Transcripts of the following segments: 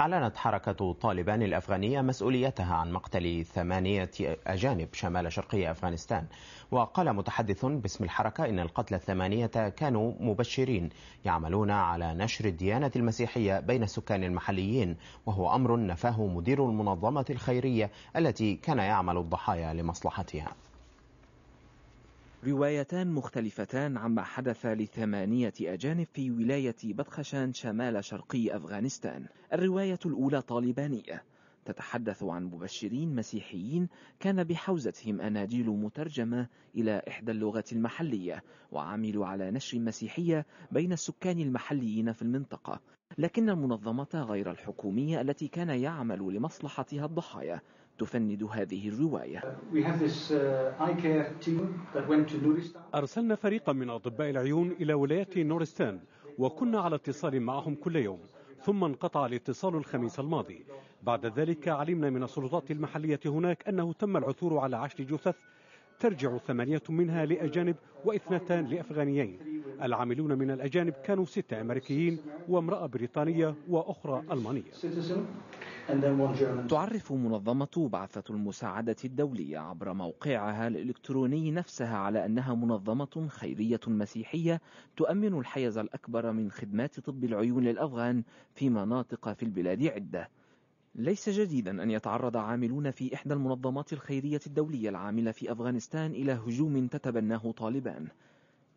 أعلنت حركة طالبان الأفغانية مسؤوليتها عن مقتل ثمانية أجانب شمال شرقي أفغانستان وقال متحدث باسم الحركة إن القتلى الثمانية كانوا مبشرين يعملون على نشر الديانة المسيحية بين السكان المحليين وهو أمر نفاه مدير المنظمة الخيرية التي كان يعمل الضحايا لمصلحتها روايتان مختلفتان عما حدث لثمانية أجانب في ولاية بدخشان شمال شرقي أفغانستان الرواية الأولى طالبانية تتحدث عن مبشرين مسيحيين كان بحوزتهم أناجيل مترجمة إلى إحدى اللغات المحلية وعملوا على نشر مسيحية بين السكان المحليين في المنطقة لكن المنظمة غير الحكومية التي كان يعمل لمصلحتها الضحايا تفند هذه الرواية uh, أرسلنا فريقا من أطباء العيون إلى ولاية نورستان وكنا على اتصال معهم كل يوم ثم انقطع الاتصال الخميس الماضي بعد ذلك علمنا من السلطات المحلية هناك أنه تم العثور على عشر جثث ترجع ثمانية منها لأجانب واثنتان لأفغانيين العاملون من الأجانب كانوا ستة أمريكيين وامرأة بريطانية وأخرى ألمانية تعرف منظمة بعثة المساعدة الدولية عبر موقعها الإلكتروني نفسها على أنها منظمة خيرية مسيحية تؤمن الحيز الأكبر من خدمات طب العيون للأفغان في مناطق في البلاد عدة ليس جديدا أن يتعرض عاملون في إحدى المنظمات الخيرية الدولية العاملة في أفغانستان إلى هجوم تتبناه طالبان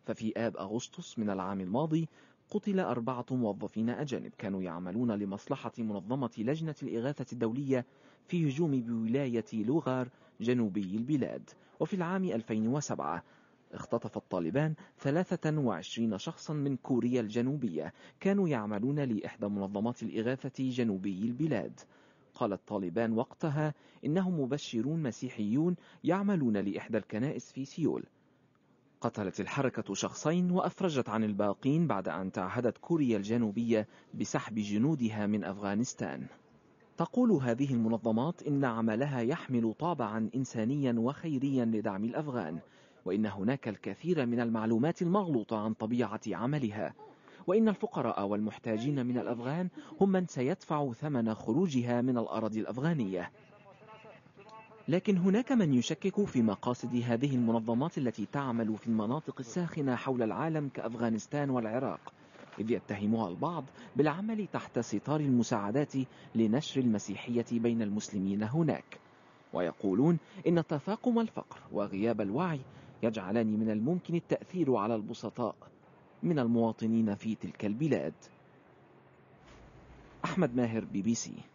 ففي آب أغسطس من العام الماضي قتل أربعة موظفين أجانب كانوا يعملون لمصلحة منظمة لجنة الإغاثة الدولية في هجوم بولاية لوغار جنوبي البلاد وفي العام 2007 اختطف الطالبان 23 شخصا من كوريا الجنوبية كانوا يعملون لإحدى منظمات الإغاثة جنوبي البلاد قال الطالبان وقتها إنهم مبشرون مسيحيون يعملون لإحدى الكنائس في سيول قتلت الحركة شخصين وأفرجت عن الباقين بعد أن تعهدت كوريا الجنوبية بسحب جنودها من أفغانستان تقول هذه المنظمات إن عملها يحمل طابعا إنسانيا وخيريا لدعم الأفغان وإن هناك الكثير من المعلومات المغلوطة عن طبيعة عملها وإن الفقراء والمحتاجين من الأفغان هم من سيدفع ثمن خروجها من الأراضي الأفغانية لكن هناك من يشكك في مقاصد هذه المنظمات التي تعمل في المناطق الساخنة حول العالم كأفغانستان والعراق إذ يتهمها البعض بالعمل تحت ستار المساعدات لنشر المسيحية بين المسلمين هناك ويقولون إن تفاقم الفقر وغياب الوعي يجعلان من الممكن التأثير على البسطاء من المواطنين في تلك البلاد أحمد ماهر بي بي سي